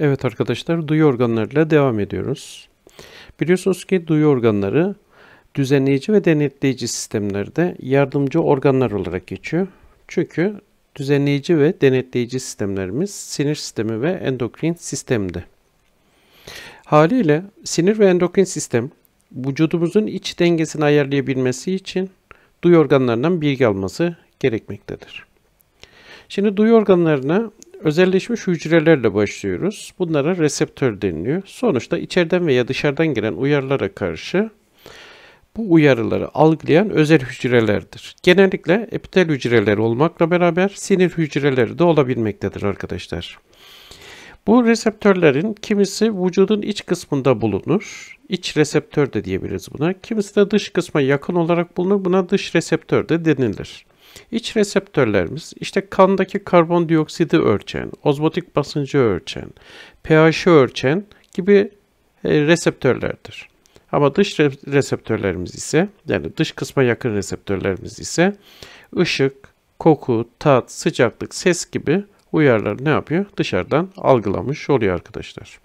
Evet arkadaşlar duyu organlarıyla devam ediyoruz. Biliyorsunuz ki duyu organları düzenleyici ve denetleyici sistemlerde yardımcı organlar olarak geçiyor. Çünkü düzenleyici ve denetleyici sistemlerimiz sinir sistemi ve endokrin sistemde. Haliyle sinir ve endokrin sistem vücudumuzun iç dengesini ayarlayabilmesi için duyu organlarından bilgi alması gerekmektedir. Şimdi duyu organlarına özelleşmiş hücrelerle başlıyoruz. Bunlara reseptör deniliyor. Sonuçta içeriden veya dışarıdan gelen uyarılara karşı bu uyarıları algılayan özel hücrelerdir. Genellikle epitel hücreleri olmakla beraber sinir hücreleri de olabilmektedir arkadaşlar. Bu reseptörlerin kimisi vücudun iç kısmında bulunur. İç reseptör de diyebiliriz buna. Kimisi de dış kısma yakın olarak bulunur. Buna dış reseptör de denilir. İç reseptörlerimiz işte kandaki karbondioksidi ölçen, ozmotik basıncı ölçen, pH'i ölçen gibi e, reseptörlerdir. Ama dış reseptörlerimiz ise yani dış kısma yakın reseptörlerimiz ise ışık, koku, tat, sıcaklık, ses gibi uyarları ne yapıyor? Dışarıdan algılamış oluyor arkadaşlar.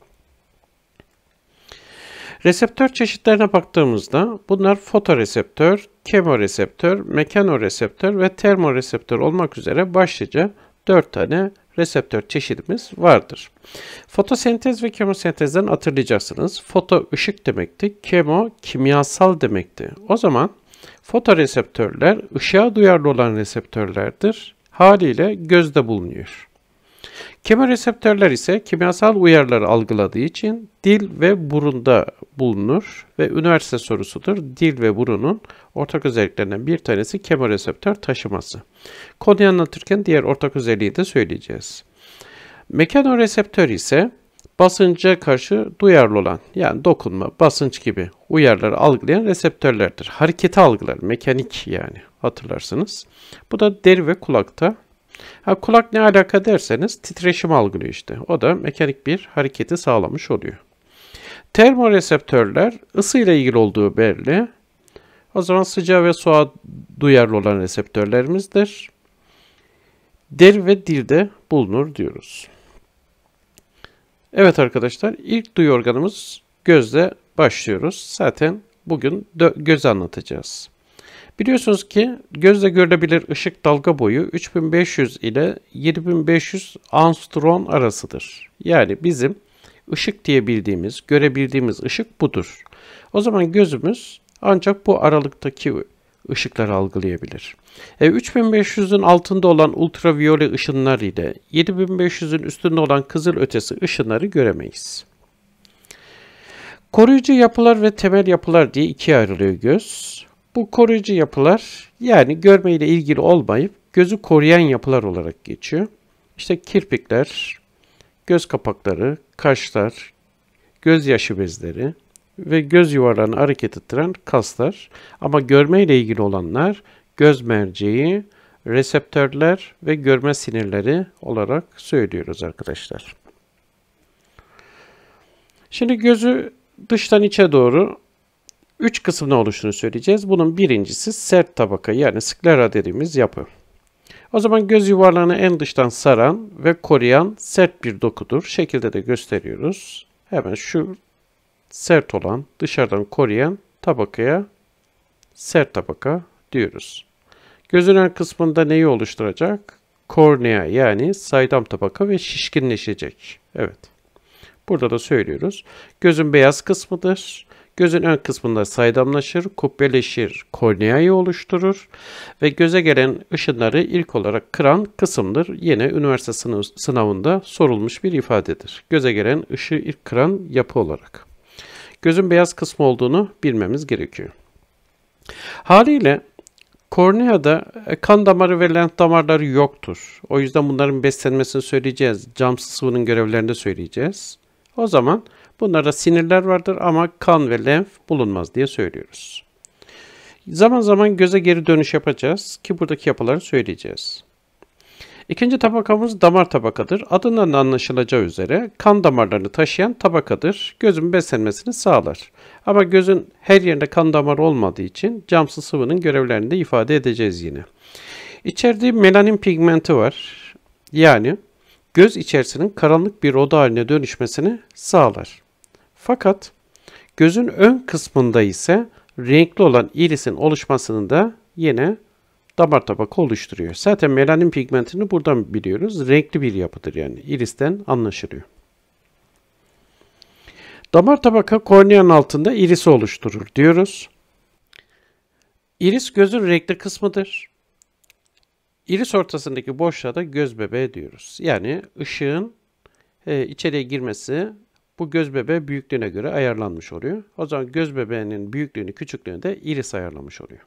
Reseptör çeşitlerine baktığımızda bunlar fotoreseptör, kemoreseptör, mekanoreseptör ve termoreseptör olmak üzere başlıca 4 tane reseptör çeşidimiz vardır. Fotosentez ve kemosentezden hatırlayacaksınız. Foto ışık demekti, kemo kimyasal demekti. O zaman fotoreseptörler ışığa duyarlı olan reseptörlerdir. Haliyle gözde bulunuyor. Kemoreseptörler ise kimyasal uyarıları algıladığı için dil ve burunda bulunur ve üniversite sorusudur. Dil ve burunun ortak özelliklerinden bir tanesi kemoreseptör taşıması. Konuyu anlatırken diğer ortak özelliği de söyleyeceğiz. Mekanoreseptör ise basınca karşı duyarlı olan yani dokunma, basınç gibi uyarıları algılayan reseptörlerdir. Hareketi algılar, mekanik yani hatırlarsınız. Bu da deri ve kulakta Ha, kulak ne alaka derseniz titreşim algılıyor işte. O da mekanik bir hareketi sağlamış oluyor. Termoreseptörler ısıyla ilgili olduğu belli. O zaman sıcağı ve soğuğa duyarlı olan reseptörlerimizdir. Deri ve dilde bulunur diyoruz. Evet arkadaşlar ilk duyu organımız gözle başlıyoruz. Zaten bugün göz anlatacağız. Biliyorsunuz ki gözle görülebilir ışık dalga boyu 3500 ile 7500 angstrom arasıdır. Yani bizim ışık diye bildiğimiz, görebildiğimiz ışık budur. O zaman gözümüz ancak bu aralıktaki ışıkları algılayabilir. E, 3500'ün altında olan ultraviyole ışınlar ile 7500'ün üstünde olan kızıl ötesi ışınları göremeyiz. Koruyucu yapılar ve temel yapılar diye ikiye ayrılıyor göz. Bu koruyucu yapılar yani görmeyle ilgili olmayıp gözü koruyan yapılar olarak geçiyor. İşte kirpikler, göz kapakları, kaşlar, gözyaşı bezleri ve göz yuvarlarını hareket ettiren kaslar ama görmeyle ilgili olanlar göz merceği, reseptörler ve görme sinirleri olarak söylüyoruz arkadaşlar. Şimdi gözü dıştan içe doğru 3 kısımdan oluştuğunu söyleyeceğiz. Bunun birincisi sert tabaka yani sklera dediğimiz yapı. O zaman göz yuvarlağını en dıştan saran ve koruyan sert bir dokudur. Şekilde de gösteriyoruz. Hemen şu sert olan dışarıdan koruyan tabakaya sert tabaka diyoruz. Gözün ön kısmında neyi oluşturacak? Kornea yani saydam tabaka ve şişkinleşecek. Evet. Burada da söylüyoruz. Gözün beyaz kısmıdır. Gözün ön kısmında saydamlaşır, kubbeleşir, korneayı oluşturur ve göze gelen ışınları ilk olarak kıran kısımdır. Yine üniversite sınavında sorulmuş bir ifadedir. Göze gelen ışığı ilk kıran yapı olarak. Gözün beyaz kısmı olduğunu bilmemiz gerekiyor. Haliyle Korneada e, kan damarı ve lent damarları yoktur. O yüzden bunların beslenmesini söyleyeceğiz. Cam sıvının görevlerinde söyleyeceğiz. O zaman Bunlarda sinirler vardır ama kan ve lenf bulunmaz diye söylüyoruz. Zaman zaman göze geri dönüş yapacağız ki buradaki yapıları söyleyeceğiz. İkinci tabakamız damar tabakadır. Adından anlaşılacağı üzere kan damarlarını taşıyan tabakadır. Gözün beslenmesini sağlar. Ama gözün her yerinde kan damarı olmadığı için camsı sıvının görevlerini de ifade edeceğiz yine. İçerdiği melanin pigmenti var. Yani göz içerisinin karanlık bir oda haline dönüşmesini sağlar. Fakat gözün ön kısmında ise renkli olan irisin oluşmasını da yine damar tabaka oluşturuyor. Zaten melanin pigmentini buradan biliyoruz. Renkli bir yapıdır yani. Iristen anlaşılıyor. Damar tabaka korneanın altında irisi oluşturur diyoruz. İris gözün renkli kısmıdır. İris ortasındaki boşluğa da göz bebeği diyoruz. Yani ışığın e, içeriye girmesi bu göz bebeği büyüklüğüne göre ayarlanmış oluyor. O zaman göz bebeğinin büyüklüğünü küçüklüğünü de iris ayarlamış oluyor.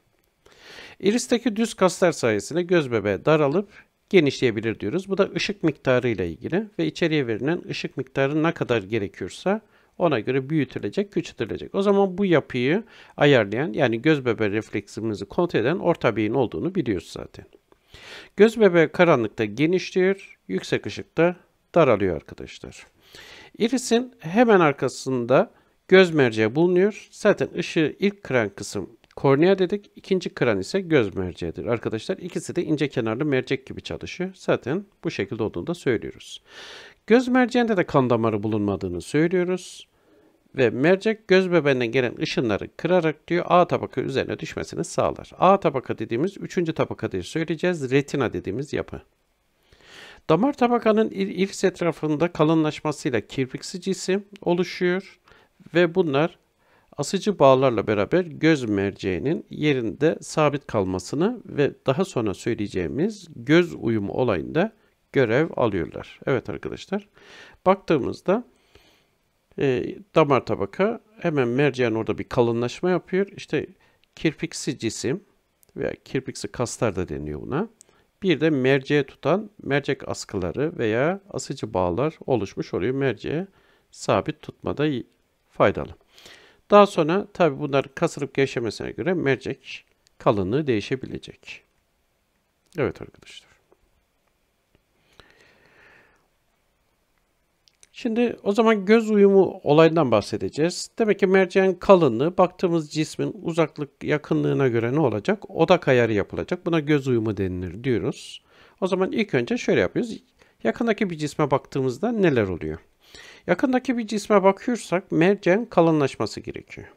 Iristeki düz kaslar sayesinde göz bebeği daralıp genişleyebilir diyoruz. Bu da ışık miktarı ile ilgili ve içeriye verilen ışık miktarı ne kadar gerekiyorsa ona göre büyütülecek, küçültülecek. O zaman bu yapıyı ayarlayan yani göz bebeği refleksimizi kontrol eden orta beyin olduğunu biliyoruz zaten. Göz bebeği karanlıkta genişliyor, yüksek ışıkta daralıyor arkadaşlar. Iris'in hemen arkasında göz merceği bulunuyor. Zaten ışığı ilk kıran kısım kornea dedik. ikinci kıran ise göz merceğidir arkadaşlar. İkisi de ince kenarlı mercek gibi çalışıyor. Zaten bu şekilde olduğunu da söylüyoruz. Göz merceğinde de kan damarı bulunmadığını söylüyoruz. Ve mercek göz bebeğinden gelen ışınları kırarak diyor A tabaka üzerine düşmesini sağlar. A tabaka dediğimiz üçüncü tabaka diye söyleyeceğiz. Retina dediğimiz yapı. Damar tabakanın ir iris etrafında kalınlaşmasıyla kirpiksi cisim oluşuyor ve bunlar asıcı bağlarla beraber göz merceğinin yerinde sabit kalmasını ve daha sonra söyleyeceğimiz göz uyumu olayında görev alıyorlar. Evet arkadaşlar baktığımızda e, damar tabaka hemen merceğin orada bir kalınlaşma yapıyor. İşte kirpiksi cisim veya kirpiksi kaslar da deniyor buna. Bir de merceğe tutan mercek askıları veya asıcı bağlar oluşmuş oluyor. Merceğe sabit tutmada faydalı. Daha sonra tabi bunlar kasılıp gevşemesine göre mercek kalınlığı değişebilecek. Evet arkadaşlar. Şimdi o zaman göz uyumu olayından bahsedeceğiz. Demek ki merceğin kalınlığı baktığımız cismin uzaklık yakınlığına göre ne olacak? Odak ayarı yapılacak. Buna göz uyumu denilir diyoruz. O zaman ilk önce şöyle yapıyoruz. Yakındaki bir cisme baktığımızda neler oluyor? Yakındaki bir cisme bakıyorsak merceğin kalınlaşması gerekiyor.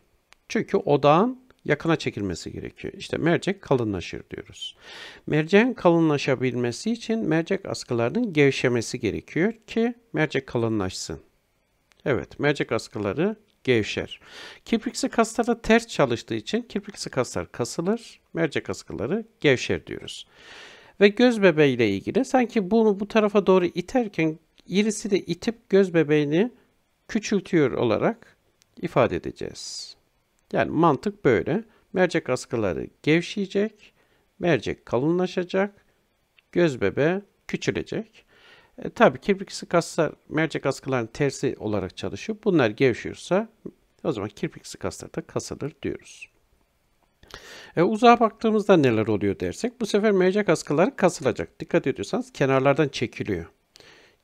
Çünkü odağın yakına çekilmesi gerekiyor. İşte mercek kalınlaşır diyoruz. Merceğin kalınlaşabilmesi için mercek askılarının gevşemesi gerekiyor ki mercek kalınlaşsın. Evet, mercek askıları gevşer. Kirpiksi kaslarda ters çalıştığı için kirpiksi kaslar kasılır, mercek askıları gevşer diyoruz. Ve göz bebeği ilgili sanki bunu bu tarafa doğru iterken irisi de itip göz bebeğini küçültüyor olarak ifade edeceğiz. Yani mantık böyle. Mercek askıları gevşeyecek, mercek kalınlaşacak, göz bebe küçülecek. E, tabii kirpiksi kaslar mercek askılarının tersi olarak çalışıyor. Bunlar gevşiyorsa o zaman kirpiksi kaslar da kasılır diyoruz. E, uzağa baktığımızda neler oluyor dersek bu sefer mercek askıları kasılacak. Dikkat ediyorsanız kenarlardan çekiliyor.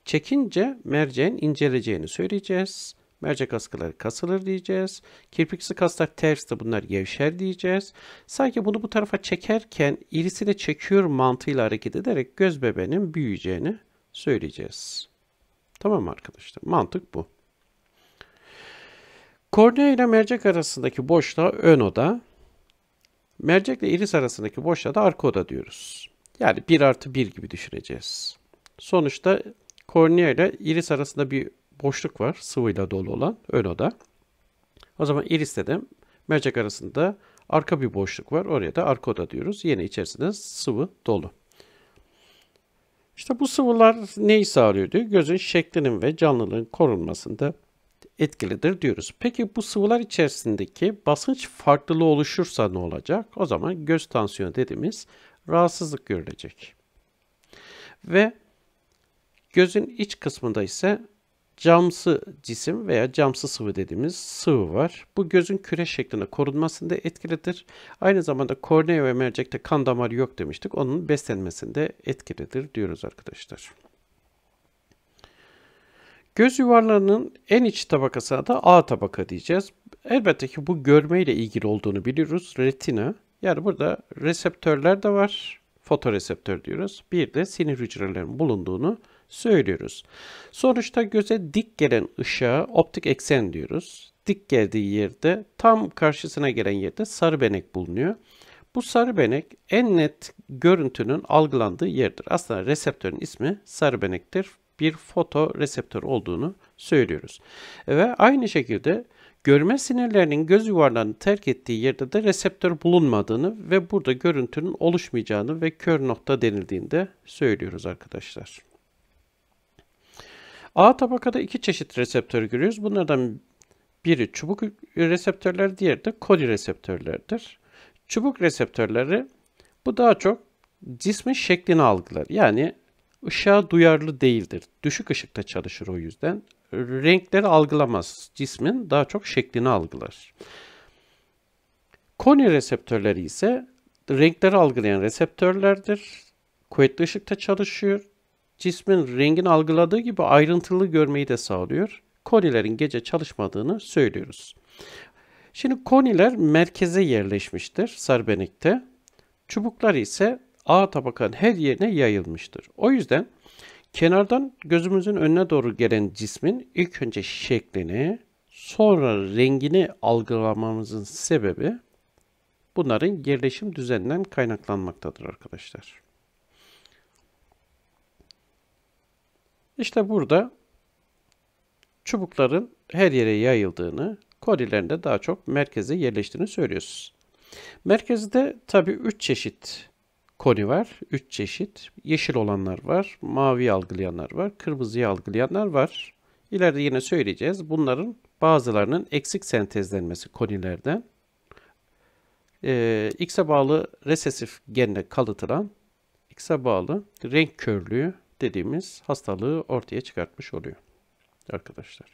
Çekince merceğin inceleceğini söyleyeceğiz. Mercek askıları kasılır diyeceğiz. Kirpiksi kaslar ters de bunlar gevşer diyeceğiz. Sanki bunu bu tarafa çekerken irisini çekiyor mantığıyla hareket ederek göz bebeğinin büyüyeceğini söyleyeceğiz. Tamam arkadaşlar? Mantık bu. Kornea ile mercek arasındaki boşluğa ön oda, mercekle iris arasındaki boşluğa da arka oda diyoruz. Yani 1 artı 1 gibi düşüneceğiz. Sonuçta kornea ile iris arasında bir boşluk var sıvıyla dolu olan ön oda. O zaman iris dedim. Mercek arasında arka bir boşluk var. Oraya da arka oda diyoruz. Yine içerisinde sıvı dolu. İşte bu sıvılar neyi sağlıyordu? Gözün şeklinin ve canlılığın korunmasında etkilidir diyoruz. Peki bu sıvılar içerisindeki basınç farklılığı oluşursa ne olacak? O zaman göz tansiyonu dediğimiz rahatsızlık görülecek. Ve gözün iç kısmında ise camsı cisim veya camsı sıvı dediğimiz sıvı var. Bu gözün küre şeklinde korunmasında etkilidir. Aynı zamanda kornea ve mercekte kan damarı yok demiştik. Onun beslenmesinde etkilidir diyoruz arkadaşlar. Göz yuvarlarının en iç tabakasına da A tabaka diyeceğiz. Elbette ki bu görmeyle ilgili olduğunu biliyoruz. Retina. Yani burada reseptörler de var. Fotoreseptör diyoruz. Bir de sinir hücrelerinin bulunduğunu biliyoruz söylüyoruz. Sonuçta göze dik gelen ışığa optik eksen diyoruz. Dik geldiği yerde tam karşısına gelen yerde sarı benek bulunuyor. Bu sarı benek en net görüntünün algılandığı yerdir. Aslında reseptörün ismi sarı benektir. Bir foto reseptör olduğunu söylüyoruz. Ve aynı şekilde görme sinirlerinin göz yuvarlarını terk ettiği yerde de reseptör bulunmadığını ve burada görüntünün oluşmayacağını ve kör nokta denildiğinde söylüyoruz arkadaşlar. A tabakada iki çeşit reseptör görüyoruz. Bunlardan biri çubuk reseptörler, diğeri de koli reseptörlerdir. Çubuk reseptörleri bu daha çok cismin şeklini algılar. Yani ışığa duyarlı değildir. Düşük ışıkta çalışır o yüzden. Renkleri algılamaz. Cismin daha çok şeklini algılar. Koni reseptörleri ise renkleri algılayan reseptörlerdir. Kuvvetli ışıkta çalışıyor cismin rengin algıladığı gibi ayrıntılı görmeyi de sağlıyor. Konilerin gece çalışmadığını söylüyoruz. Şimdi koniler merkeze yerleşmiştir Sarbenik'te. Çubuklar ise A tabakanın her yerine yayılmıştır. O yüzden kenardan gözümüzün önüne doğru gelen cismin ilk önce şeklini sonra rengini algılamamızın sebebi bunların yerleşim düzeninden kaynaklanmaktadır arkadaşlar. İşte burada çubukların her yere yayıldığını, kolilerin daha çok merkeze yerleştiğini söylüyorsunuz. Merkezde tabii 3 çeşit koni var. 3 çeşit. Yeşil olanlar var, mavi algılayanlar var, kırmızıyı algılayanlar var. İleride yine söyleyeceğiz. Bunların bazılarının eksik sentezlenmesi konilerden. Ee, X'e bağlı resesif genle kalıtılan X'e bağlı renk körlüğü dediğimiz hastalığı ortaya çıkartmış oluyor arkadaşlar.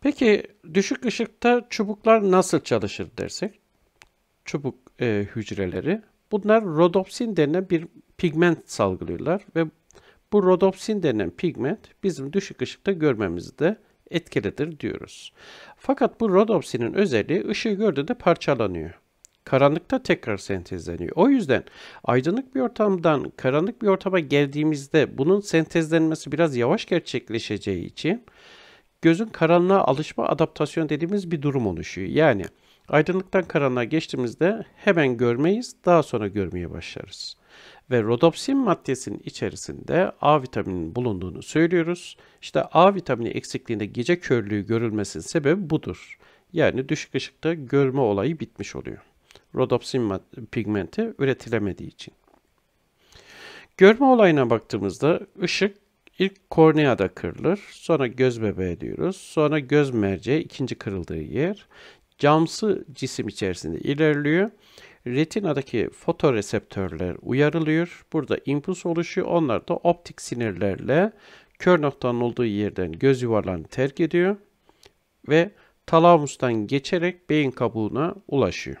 Peki düşük ışıkta çubuklar nasıl çalışır dersek? Çubuk e, hücreleri bunlar rodopsin denen bir pigment salgılıyorlar ve bu rodopsin denen pigment bizim düşük ışıkta görmemizde etkilidir diyoruz. Fakat bu rodopsinin özelliği ışığı gördüğünde parçalanıyor karanlıkta tekrar sentezleniyor. O yüzden aydınlık bir ortamdan karanlık bir ortama geldiğimizde bunun sentezlenmesi biraz yavaş gerçekleşeceği için gözün karanlığa alışma adaptasyon dediğimiz bir durum oluşuyor. Yani aydınlıktan karanlığa geçtiğimizde hemen görmeyiz, daha sonra görmeye başlarız. Ve rodopsin maddesinin içerisinde A vitamininin bulunduğunu söylüyoruz. İşte A vitamini eksikliğinde gece körlüğü görülmesinin sebebi budur. Yani düşük ışıkta görme olayı bitmiş oluyor rodopsin pigmenti üretilemediği için. Görme olayına baktığımızda ışık ilk korneada kırılır, sonra göz bebeğe diyoruz, sonra göz merceği ikinci kırıldığı yer, camsı cisim içerisinde ilerliyor. Retinadaki fotoreseptörler uyarılıyor. Burada impuls oluşuyor. Onlar da optik sinirlerle kör noktanın olduğu yerden göz yuvarlarını terk ediyor ve talamustan geçerek beyin kabuğuna ulaşıyor.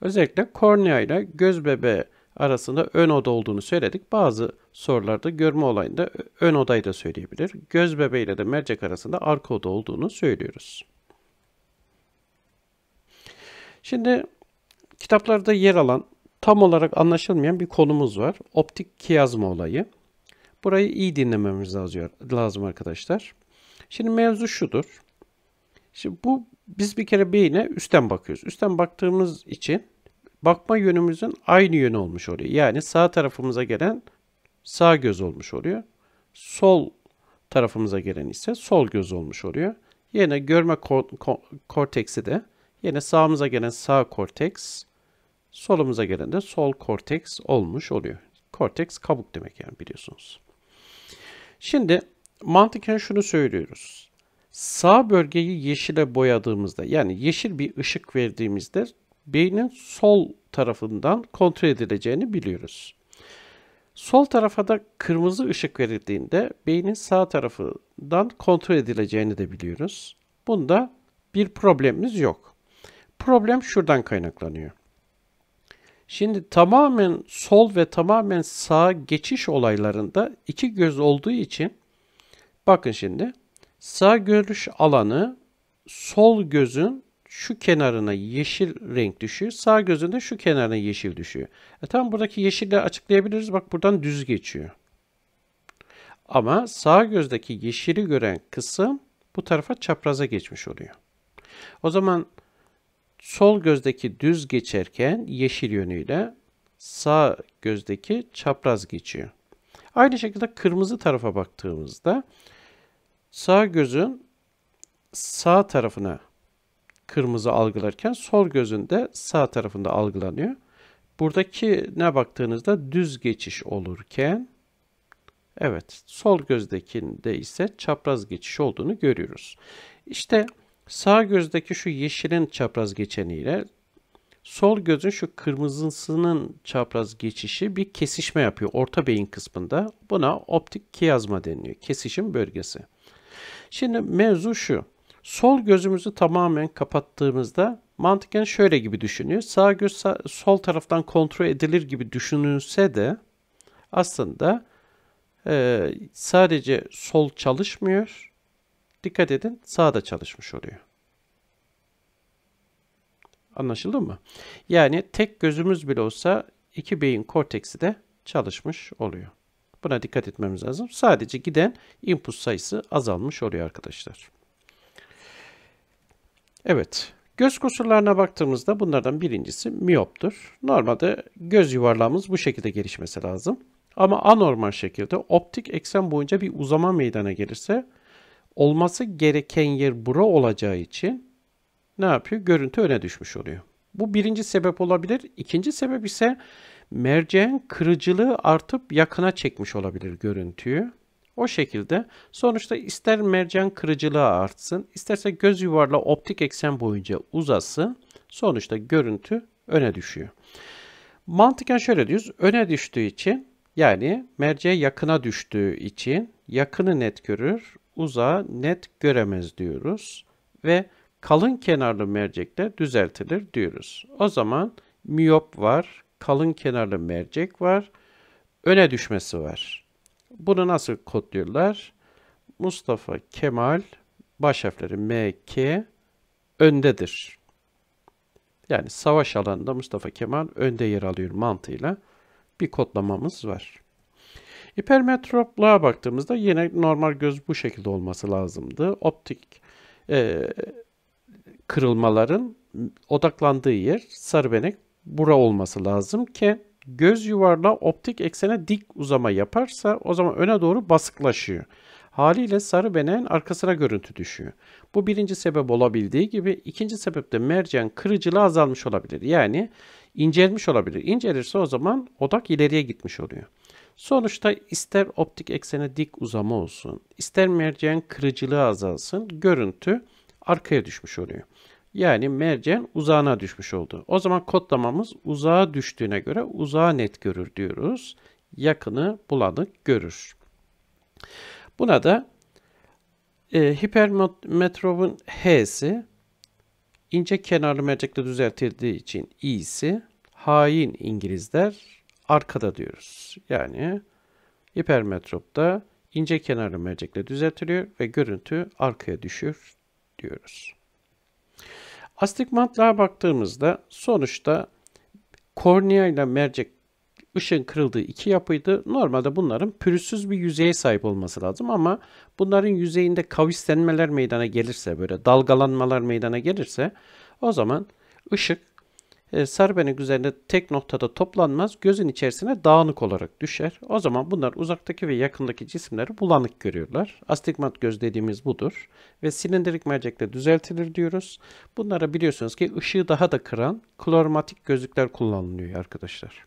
Özellikle kornea ile göz bebeği arasında ön oda olduğunu söyledik. Bazı sorularda görme olayında ön odayı da söyleyebilir. Göz bebeği ile de mercek arasında arka oda olduğunu söylüyoruz. Şimdi kitaplarda yer alan tam olarak anlaşılmayan bir konumuz var. Optik kiyazma olayı. Burayı iyi dinlememiz lazım arkadaşlar. Şimdi mevzu şudur. Şimdi bu biz bir kere beyine üstten bakıyoruz. Üstten baktığımız için bakma yönümüzün aynı yönü olmuş oluyor. Yani sağ tarafımıza gelen sağ göz olmuş oluyor. Sol tarafımıza gelen ise sol göz olmuş oluyor. Yine görme ko ko korteksi de yine sağımıza gelen sağ korteks, solumuza gelen de sol korteks olmuş oluyor. Korteks kabuk demek yani biliyorsunuz. Şimdi mantıken şunu söylüyoruz. Sağ bölgeyi yeşile boyadığımızda yani yeşil bir ışık verdiğimizde beynin sol tarafından kontrol edileceğini biliyoruz. Sol tarafa da kırmızı ışık verildiğinde beynin sağ tarafından kontrol edileceğini de biliyoruz. Bunda bir problemimiz yok. Problem şuradan kaynaklanıyor. Şimdi tamamen sol ve tamamen sağ geçiş olaylarında iki göz olduğu için bakın şimdi Sağ görüş alanı sol gözün şu kenarına yeşil renk düşüyor. Sağ gözünde şu kenarına yeşil düşüyor. E tamam buradaki yeşille açıklayabiliriz. Bak buradan düz geçiyor. Ama sağ gözdeki yeşili gören kısım bu tarafa çapraza geçmiş oluyor. O zaman sol gözdeki düz geçerken yeşil yönüyle sağ gözdeki çapraz geçiyor. Aynı şekilde kırmızı tarafa baktığımızda Sağ gözün sağ tarafına kırmızı algılarken sol gözün de sağ tarafında algılanıyor. Buradaki ne baktığınızda düz geçiş olurken evet sol gözdekinde ise çapraz geçiş olduğunu görüyoruz. İşte sağ gözdeki şu yeşilin çapraz geçeniyle sol gözün şu kırmızısının çapraz geçişi bir kesişme yapıyor orta beyin kısmında. Buna optik kiyazma deniliyor. Kesişim bölgesi. Şimdi mevzu şu. Sol gözümüzü tamamen kapattığımızda mantıken şöyle gibi düşünüyor. Sağ göz sol taraftan kontrol edilir gibi düşünülse de aslında e, sadece sol çalışmıyor. Dikkat edin sağ da çalışmış oluyor. Anlaşıldı mı? Yani tek gözümüz bile olsa iki beyin korteksi de çalışmış oluyor. Buna dikkat etmemiz lazım. Sadece giden input sayısı azalmış oluyor arkadaşlar. Evet. Göz kusurlarına baktığımızda bunlardan birincisi miyoptur. Normalde göz yuvarlağımız bu şekilde gelişmesi lazım. Ama anormal şekilde optik eksen boyunca bir uzama meydana gelirse olması gereken yer bura olacağı için ne yapıyor? Görüntü öne düşmüş oluyor. Bu birinci sebep olabilir. İkinci sebep ise merceğin kırıcılığı artıp yakına çekmiş olabilir görüntüyü. O şekilde sonuçta ister mercan kırıcılığı artsın, isterse göz yuvarla optik eksen boyunca uzasın, sonuçta görüntü öne düşüyor. Mantıken şöyle diyoruz, öne düştüğü için yani merceğe yakına düştüğü için yakını net görür, uzağı net göremez diyoruz ve kalın kenarlı mercekte düzeltilir diyoruz. O zaman miyop var, kalın kenarlı mercek var. Öne düşmesi var. Bunu nasıl kodluyorlar? Mustafa Kemal baş harfleri MK öndedir. Yani savaş alanında Mustafa Kemal önde yer alıyor mantığıyla bir kodlamamız var. Hipermetropluğa baktığımızda yine normal göz bu şekilde olması lazımdı. Optik e, kırılmaların odaklandığı yer sarı benek bura olması lazım ki göz yuvarla optik eksene dik uzama yaparsa o zaman öne doğru basıklaşıyor. Haliyle sarı beneğin arkasına görüntü düşüyor. Bu birinci sebep olabildiği gibi ikinci sebep de mercan kırıcılığı azalmış olabilir. Yani incelmiş olabilir. İncelirse o zaman odak ileriye gitmiş oluyor. Sonuçta ister optik eksene dik uzama olsun, ister mercan kırıcılığı azalsın, görüntü arkaya düşmüş oluyor. Yani merceğin uzağına düşmüş oldu. O zaman kodlamamız uzağa düştüğüne göre uzağa net görür diyoruz. Yakını bulanık görür. Buna da e, hipermetrobun H'si ince kenarlı mercekle düzeltildiği için i'si hain İngilizler arkada diyoruz. Yani hipermetropta ince kenarlı mercekle düzeltiliyor ve görüntü arkaya düşür diyoruz. Astigmatlığa baktığımızda sonuçta kornea ile mercek ışın kırıldığı iki yapıydı. Normalde bunların pürüzsüz bir yüzeye sahip olması lazım ama bunların yüzeyinde kavislenmeler meydana gelirse böyle dalgalanmalar meydana gelirse o zaman ışık e, sarbenek üzerinde tek noktada toplanmaz. Gözün içerisine dağınık olarak düşer. O zaman bunlar uzaktaki ve yakındaki cisimleri bulanık görüyorlar. Astigmat göz dediğimiz budur. Ve silindirik mercekle düzeltilir diyoruz. Bunlara biliyorsunuz ki ışığı daha da kıran klormatik gözlükler kullanılıyor arkadaşlar.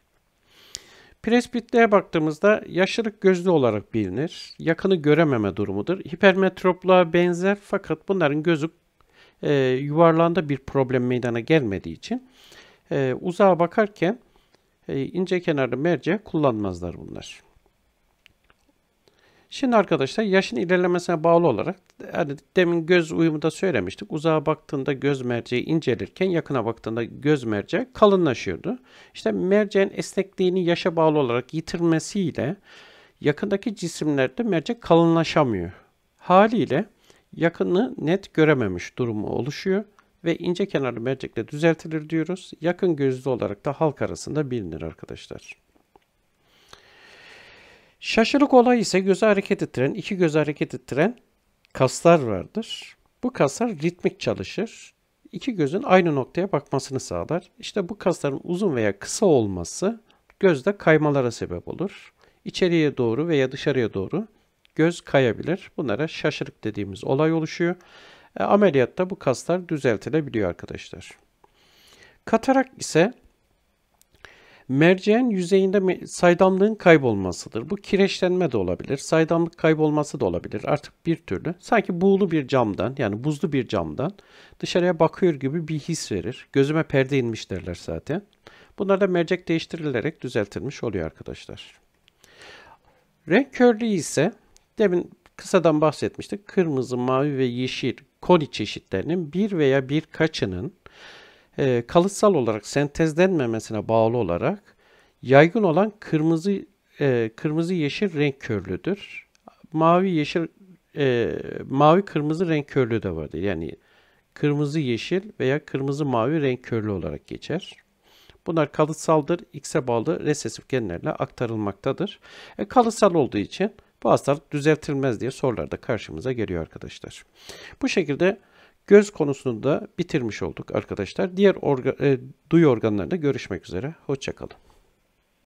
Presbitliğe baktığımızda yaşlılık gözlü olarak bilinir. Yakını görememe durumudur. Hipermetropluğa benzer fakat bunların gözü e, yuvarlağında bir problem meydana gelmediği için e, uzağa bakarken e, ince kenarlı mercek kullanmazlar bunlar. Şimdi arkadaşlar yaşın ilerlemesine bağlı olarak yani demin göz uyumu da söylemiştik. Uzağa baktığında göz merceği incelirken yakına baktığında göz merceği kalınlaşıyordu. İşte merceğin esnekliğini yaşa bağlı olarak yitirmesiyle yakındaki cisimlerde mercek kalınlaşamıyor. Haliyle yakını net görememiş durumu oluşuyor ve ince kenarlı mercekle düzeltilir diyoruz. Yakın gözlü olarak da halk arasında bilinir arkadaşlar. Şaşılık olay ise göze hareket ettiren, iki göz hareket ettiren kaslar vardır. Bu kaslar ritmik çalışır. İki gözün aynı noktaya bakmasını sağlar. İşte bu kasların uzun veya kısa olması gözde kaymalara sebep olur. İçeriye doğru veya dışarıya doğru göz kayabilir. Bunlara şaşırık dediğimiz olay oluşuyor. E, ameliyatta bu kaslar düzeltilebiliyor arkadaşlar. Katarak ise merceğin yüzeyinde saydamlığın kaybolmasıdır. Bu kireçlenme de olabilir, saydamlık kaybolması da olabilir. Artık bir türlü sanki buğulu bir camdan yani buzlu bir camdan dışarıya bakıyor gibi bir his verir. Gözüme perde inmiş derler zaten. Bunlar da mercek değiştirilerek düzeltilmiş oluyor arkadaşlar. Renk körlüğü ise demin Kısadan bahsetmiştik. Kırmızı, mavi ve yeşil koni çeşitlerinin bir veya birkaçının e, kalıtsal olarak sentezlenmemesine bağlı olarak yaygın olan kırmızı e, kırmızı yeşil renk körlüdür. Mavi yeşil e, mavi kırmızı renk körlüğü de vardır. Yani kırmızı yeşil veya kırmızı mavi renk körlüğü olarak geçer. Bunlar kalıtsaldır. X'e bağlı resesif genlerle aktarılmaktadır. E, kalıtsal olduğu için bu hastalık düzeltilmez diye sorular da karşımıza geliyor arkadaşlar. Bu şekilde göz konusunu da bitirmiş olduk arkadaşlar. Diğer orga, e, duyu organlarında görüşmek üzere. Hoşçakalın.